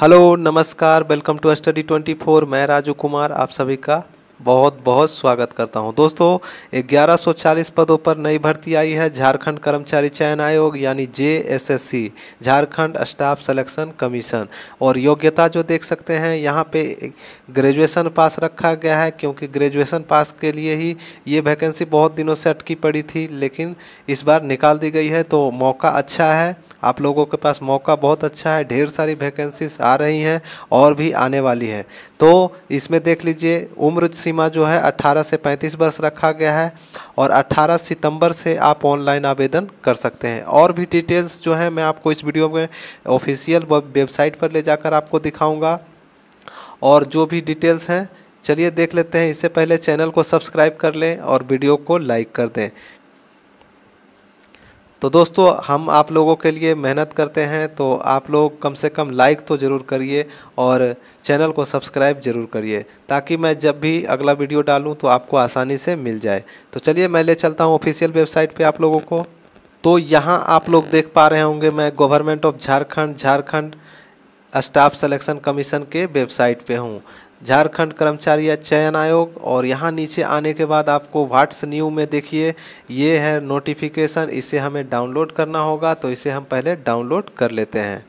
hello नमस्कार welcome to study 24 मैं राजू कुमार आप सभी का बहुत बहुत स्वागत करता हूं दोस्तों 1140 पदों पर नई भर्ती आई है झारखंड कर्मचारी चयन आयोग यानी J Jharkhand staff selection commission और योग्यता जो देख सकते हैं यहां पे ग्रेजुएशन पास रखा गया है क्योंकि ग्रेजुएशन पास के लिए ही ये वैकेंसी बहुत दिनों से अटकी पड़ी थी लेकिन इस बार निकाल दी गई है तो मौका अच्छा है आप लोगों के पास मौका बहुत अच्छा है ढेर सारी वैकेंसीज आ रही हैं और भी आने वाली है तो इसमें देख लीजिए उम्र सीमा जो है 18 से 35 वर्ष रखा गया है और 18 सितंबर से आप ऑनलाइन आवेदन कर सकते हैं और भी डिटेल्स जो है मैं आपको इस वीडियो में ऑफिशियल वेबसाइट पर ले जाकर आपको दिखाऊँगा और जो भी डिटेल्स हैं चलिए देख लेते हैं इससे पहले चैनल को सब्सक्राइब कर लें और वीडियो को लाइक कर दें तो दोस्तों हम आप लोगों के लिए मेहनत करते हैं तो आप लोग कम से कम लाइक तो ज़रूर करिए और चैनल को सब्सक्राइब ज़रूर करिए ताकि मैं जब भी अगला वीडियो डालूं तो आपको आसानी से मिल जाए तो चलिए मैं ले चलता हूं ऑफिशियल वेबसाइट पे आप लोगों को तो यहां आप लोग देख पा रहे होंगे मैं government of Jharkhand Jharkhand staff selection commission के वेबसाइट पे हूँ झारखंड कर्मचारी चयन आयोग और यहाँ नीचे आने के बाद आपको व्हाट्स न्यू में देखिए ये है नोटिफिकेशन इसे हमें डाउनलोड करना होगा तो इसे हम पहले डाउनलोड कर लेते हैं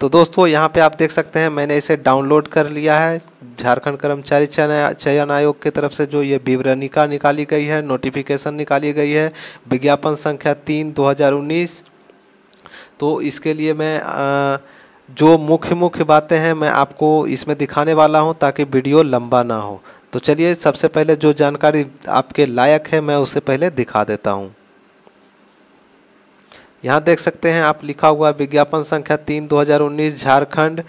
तो दोस्तों यहाँ पे आप देख सकते हैं मैंने इसे डाउनलोड कर लिया है झारखंड कर्मचारी चयन आयोग की तरफ से जो ये विवरणिका निकाली गई है नोटिफिकेशन निकाली गई है विज्ञापन संख्या तीन दो तो इसके लिए मैं आ, जो मुख्य मुख्य बातें हैं मैं आपको इसमें दिखाने वाला हूं ताकि वीडियो लंबा ना हो तो चलिए सबसे पहले जो जानकारी आपके लायक है मैं उससे पहले दिखा देता हूं यहाँ देख सकते हैं आप लिखा हुआ विज्ञापन संख्या तीन उन्नीस झारखंड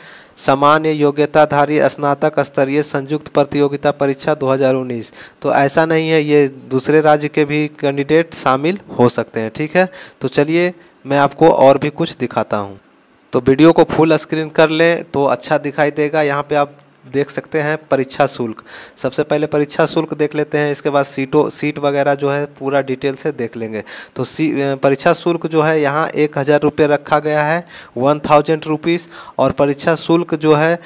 सामान्य योग्यताधारी स्नातक स्तरीय संयुक्त प्रतियोगिता परीक्षा 2019 तो ऐसा नहीं है ये दूसरे राज्य के भी कैंडिडेट शामिल हो सकते हैं ठीक है तो चलिए मैं आपको और भी कुछ दिखाता हूँ तो वीडियो को फुल स्क्रीन कर लें तो अच्छा दिखाई देगा यहाँ पे आप देख सकते हैं परीक्षा शुल्क सबसे पहले परीक्षा शुल्क देख लेते हैं इसके बाद सीटों सीट वगैरह जो है पूरा डिटेल से देख लेंगे तो सी परीक्षा शुल्क जो है यहाँ एक हज़ार रुपये रखा गया है वन थाउजेंड रुपीज़ और परीक्षा शुल्क जो है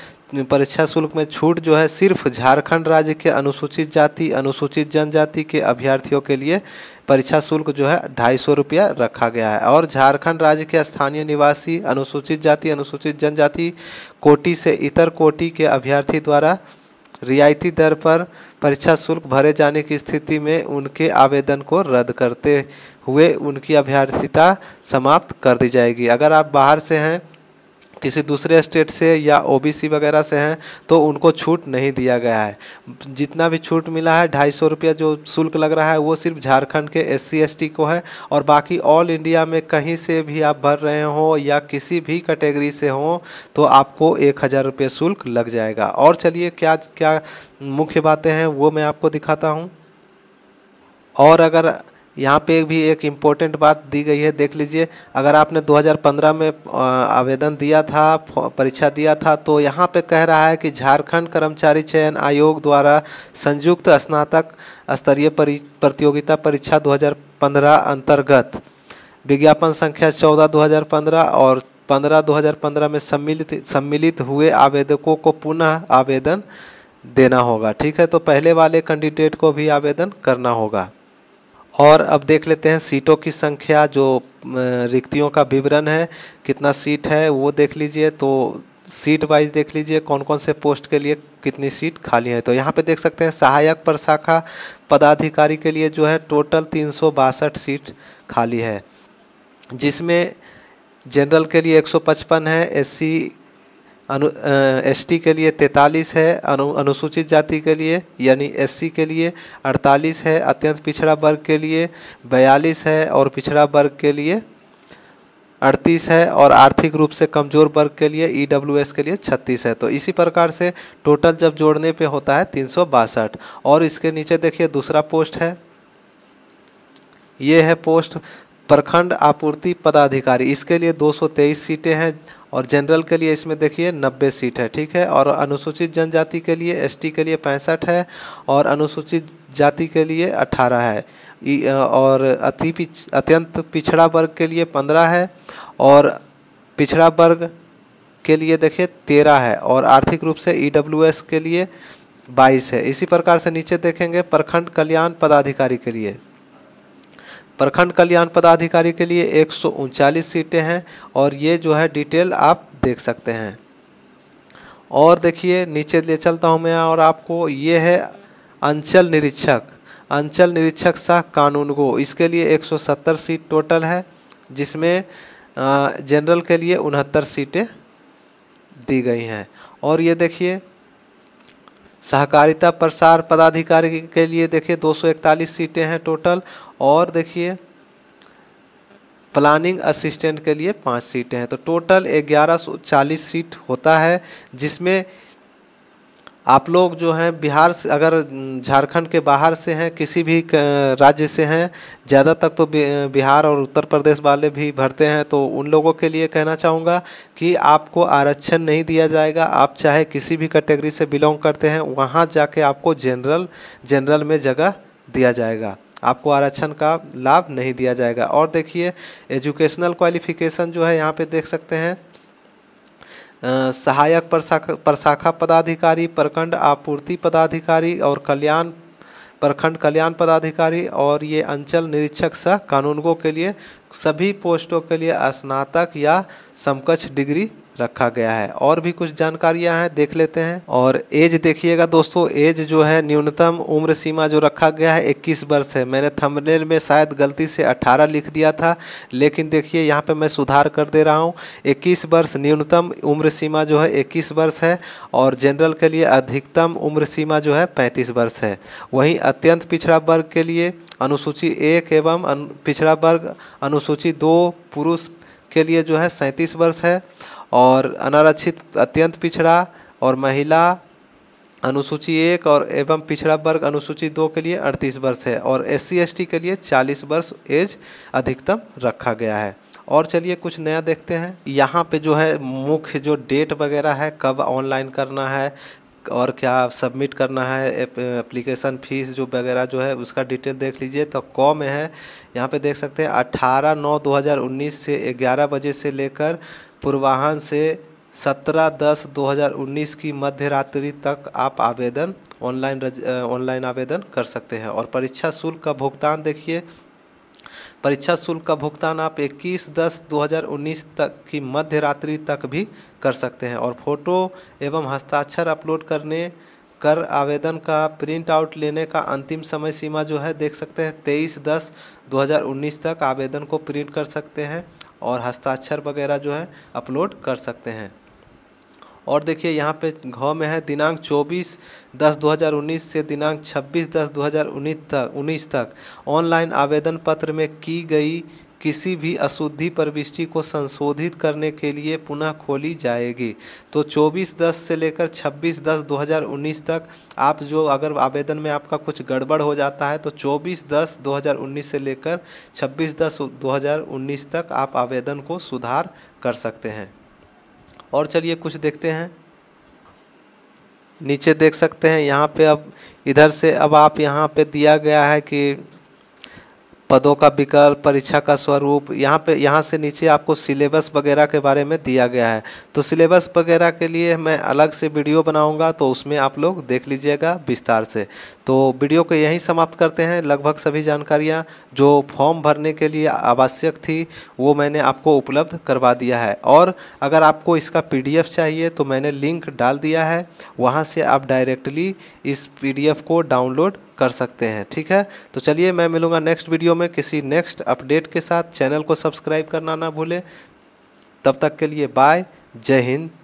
परीक्षा शुल्क में छूट जो है सिर्फ झारखंड राज्य के अनुसूचित जाति अनुसूचित जनजाति के अभ्यर्थियों के लिए परीक्षा शुल्क जो है ढाई सौ रुपया रखा गया है और झारखंड राज्य के स्थानीय निवासी अनुसूचित जाति अनुसूचित जनजाति कोटि से इतर कोटि के अभ्यर्थी द्वारा रियायती दर पर परीक्षा शुल्क भरे जाने की स्थिति में उनके आवेदन को रद्द करते हुए उनकी अभ्यर्थिता समाप्त कर दी जाएगी अगर आप बाहर से हैं किसी दूसरे स्टेट से या ओबीसी वगैरह से हैं तो उनको छूट नहीं दिया गया है जितना भी छूट मिला है ढाई सौ रुपया जो शुल्क लग रहा है वो सिर्फ झारखंड के एस सी को है और बाकी ऑल इंडिया में कहीं से भी आप भर रहे हो या किसी भी कैटेगरी से हो तो आपको एक हज़ार रुपये शुल्क लग जाएगा और चलिए क्या क्या मुख्य बातें हैं वो मैं आपको दिखाता हूँ और अगर यहाँ पे भी एक इम्पोर्टेंट बात दी गई है देख लीजिए अगर आपने 2015 में आवेदन दिया था परीक्षा दिया था तो यहाँ पे कह रहा है कि झारखंड कर्मचारी चयन आयोग द्वारा संयुक्त स्नातक स्तरीय प्रतियोगिता परीक्षा 2015 अंतर्गत विज्ञापन संख्या 14 2015 और 15 2015 में सम्मिलित सम्मिलित हुए आवेदकों को पुनः आवेदन देना होगा ठीक है तो पहले वाले कैंडिडेट को भी आवेदन करना होगा और अब देख लेते हैं सीटों की संख्या जो रिक्तियों का विवरण है कितना सीट है वो देख लीजिए तो सीट वाइज देख लीजिए कौन कौन से पोस्ट के लिए कितनी सीट खाली है तो यहाँ पे देख सकते हैं सहायक प्रशाखा पदाधिकारी के लिए जो है टोटल तीन सीट खाली है जिसमें जनरल के लिए 155 है एससी अनु टी के लिए तैंतालीस है अनु अनुसूचित जाति के लिए यानी सी के लिए अड़तालीस है अत्यंत पिछड़ा वर्ग के लिए बयालीस है और पिछड़ा वर्ग के लिए अड़तीस है और आर्थिक रूप से कमज़ोर वर्ग के लिए ई e के लिए छत्तीस है तो इसी प्रकार से टोटल जब जोड़ने पे होता है तीन और इसके नीचे देखिए दूसरा पोस्ट है ये है पोस्ट प्रखंड आपूर्ति पदाधिकारी इसके लिए 223 सीटें हैं और जनरल के लिए इसमें देखिए नब्बे सीट है ठीक है और अनुसूचित जनजाति के लिए एसटी के लिए पैंसठ है और अनुसूचित जाति के लिए अठारह है और अति पिछ अत्यंत पिछड़ा वर्ग के लिए पंद्रह है और पिछड़ा वर्ग के लिए देखिए तेरह है और आर्थिक रूप से ई e के लिए बाईस है इसी प्रकार से नीचे देखेंगे प्रखंड कल्याण पदाधिकारी के लिए प्रखंड कल्याण पदाधिकारी के लिए एक सीटें हैं और ये जो है डिटेल आप देख सकते हैं और देखिए नीचे ले चलता हूँ मैं और आपको ये है अंचल निरीक्षक अंचल निरीक्षक सह कानून गो इसके लिए 170 सीट टोटल है जिसमें जनरल के लिए उनहत्तर सीटें दी गई हैं और ये देखिए सहकारिता प्रसार पदाधिकारी के लिए देखिए 241 सीटें हैं टोटल और देखिए प्लानिंग असिस्टेंट के लिए पाँच सीटें हैं तो टोटल ग्यारह सौ चालीस सीट होता है जिसमें आप लोग जो हैं बिहार से अगर झारखंड के बाहर से हैं किसी भी राज्य से हैं ज़्यादा तक तो बिहार और उत्तर प्रदेश वाले भी भरते हैं तो उन लोगों के लिए कहना चाहूँगा कि आपको आरक्षण नहीं दिया जाएगा आप चाहे किसी भी कैटेगरी से बिलोंग करते हैं वहाँ जाके आपको जनरल जनरल में जगह दिया जाएगा आपको आरक्षण का लाभ नहीं दिया जाएगा और देखिए एजुकेशनल क्वालिफिकेशन जो है यहाँ पे देख सकते हैं सहायक प्रशाखा प्रशाखा पदाधिकारी प्रखंड आपूर्ति पदाधिकारी और कल्याण प्रखंड कल्याण पदाधिकारी और ये अंचल निरीक्षक सह कानूनगो के लिए सभी पोस्टों के लिए स्नातक या समकक्ष डिग्री रखा गया है और भी कुछ जानकारियां हैं देख लेते हैं और एज देखिएगा दोस्तों एज जो है न्यूनतम उम्र सीमा जो रखा गया है 21 वर्ष है मैंने थंबनेल में शायद गलती से 18 लिख दिया था लेकिन देखिए यहाँ पे मैं सुधार कर दे रहा हूँ 21 वर्ष न्यूनतम उम्र सीमा जो है 21 वर्ष है और जनरल के लिए अधिकतम उम्र सीमा जो है पैंतीस वर्ष है वहीं अत्यंत पिछड़ा वर्ग के लिए अनुसूची एक एवं पिछड़ा वर्ग अनुसूची दो पुरुष के लिए जो है सैंतीस वर्ष है और अनारक्षित अत्यंत पिछड़ा और महिला अनुसूची एक और एवं पिछड़ा वर्ग अनुसूची दो के लिए अड़तीस वर्ष है और एस सी के लिए चालीस वर्ष एज अधिकतम रखा गया है और चलिए कुछ नया देखते हैं यहाँ पे जो है मुख्य जो डेट वगैरह है कब ऑनलाइन करना है और क्या सबमिट करना है एप्लीकेशन फीस जो वगैरह जो है उसका डिटेल देख लीजिए तो कौ में है यहाँ पे देख सकते हैं 18 नौ 2019 से 11 बजे से लेकर पूर्वाहन से सत्रह दस दो हज़ार उन्नीस की मध्य रात्रि तक आप आवेदन ऑनलाइन ऑनलाइन आवेदन कर सकते हैं और परीक्षा शुल्क का भुगतान देखिए परीक्षा शुल्क का भुगतान आप 21 दस 2019 तक की मध्य रात्रि तक भी कर सकते हैं और फोटो एवं हस्ताक्षर अपलोड करने कर आवेदन का प्रिंट आउट लेने का अंतिम समय सीमा जो है देख सकते हैं 23 दस 2019 तक आवेदन को प्रिंट कर सकते हैं और हस्ताक्षर वगैरह जो है अपलोड कर सकते हैं और देखिए यहाँ पे घ में है दिनांक 24 दस 2019 से दिनांक 26 दस 2019 तक उन्नीस तक ऑनलाइन आवेदन पत्र में की गई किसी भी अशुद्धि प्रविष्टि को संशोधित करने के लिए पुनः खोली जाएगी तो 24 दस से लेकर 26 दस 2019 तक आप जो अगर आवेदन में आपका कुछ गड़बड़ हो जाता है तो 24 दस 2019 से लेकर 26 दस 2019 तक आप आवेदन को सुधार कर सकते हैं और चलिए कुछ देखते हैं नीचे देख सकते हैं यहाँ पे अब इधर से अब आप यहाँ पे दिया गया है कि पदों का विकल्प परीक्षा का स्वरूप यहाँ पे यहाँ से नीचे आपको सिलेबस वगैरह के बारे में दिया गया है तो सिलेबस वगैरह के लिए मैं अलग से वीडियो बनाऊँगा तो उसमें आप लोग देख लीजिएगा विस्तार से तो वीडियो को यहीं समाप्त करते हैं लगभग सभी जानकारियाँ जो फॉर्म भरने के लिए आवश्यक थी वो मैंने आपको उपलब्ध करवा दिया है और अगर आपको इसका पी चाहिए तो मैंने लिंक डाल दिया है वहाँ से आप डायरेक्टली इस पी को डाउनलोड कर सकते हैं ठीक है तो चलिए मैं मिलूँगा नेक्स्ट वीडियो में किसी नेक्स्ट अपडेट के साथ चैनल को सब्सक्राइब करना ना भूलें तब तक के लिए बाय जय हिंद